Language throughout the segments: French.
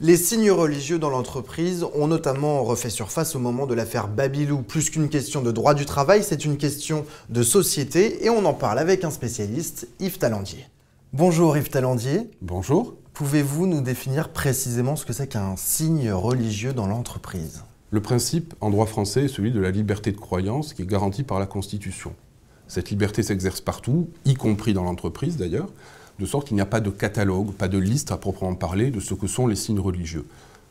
Les signes religieux dans l'entreprise ont notamment refait surface au moment de l'affaire Babylou. Plus qu'une question de droit du travail, c'est une question de société et on en parle avec un spécialiste, Yves Talandier. Bonjour Yves Talandier. Bonjour. Pouvez-vous nous définir précisément ce que c'est qu'un signe religieux dans l'entreprise Le principe en droit français est celui de la liberté de croyance qui est garantie par la Constitution. Cette liberté s'exerce partout, y compris dans l'entreprise d'ailleurs, de sorte qu'il n'y a pas de catalogue, pas de liste à proprement parler de ce que sont les signes religieux.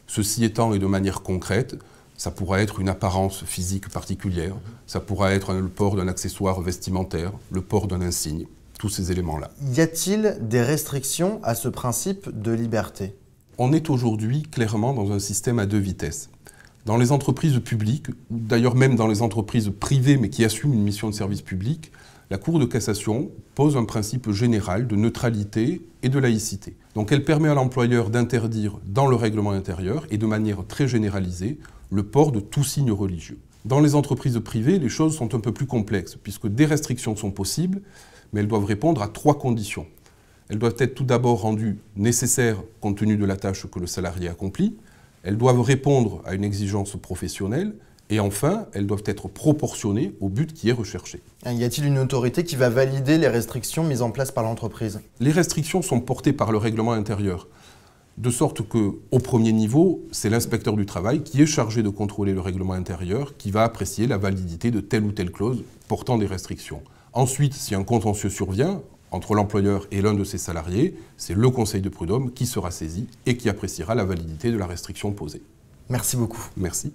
Ceci étant, et de manière concrète, ça pourra être une apparence physique particulière, ça pourra être le port d'un accessoire vestimentaire, le port d'un insigne, tous ces éléments-là. Y a-t-il des restrictions à ce principe de liberté On est aujourd'hui clairement dans un système à deux vitesses. Dans les entreprises publiques, d'ailleurs même dans les entreprises privées mais qui assument une mission de service public, la Cour de cassation pose un principe général de neutralité et de laïcité. Donc elle permet à l'employeur d'interdire dans le règlement intérieur et de manière très généralisée le port de tout signe religieux. Dans les entreprises privées, les choses sont un peu plus complexes puisque des restrictions sont possibles, mais elles doivent répondre à trois conditions. Elles doivent être tout d'abord rendues nécessaires compte tenu de la tâche que le salarié accomplit, elles doivent répondre à une exigence professionnelle et enfin, elles doivent être proportionnées au but qui est recherché. Hein, y a-t-il une autorité qui va valider les restrictions mises en place par l'entreprise Les restrictions sont portées par le règlement intérieur. De sorte que, au premier niveau, c'est l'inspecteur du travail qui est chargé de contrôler le règlement intérieur, qui va apprécier la validité de telle ou telle clause portant des restrictions. Ensuite, si un contentieux survient entre l'employeur et l'un de ses salariés, c'est le conseil de prud'homme qui sera saisi et qui appréciera la validité de la restriction posée. Merci beaucoup. Merci.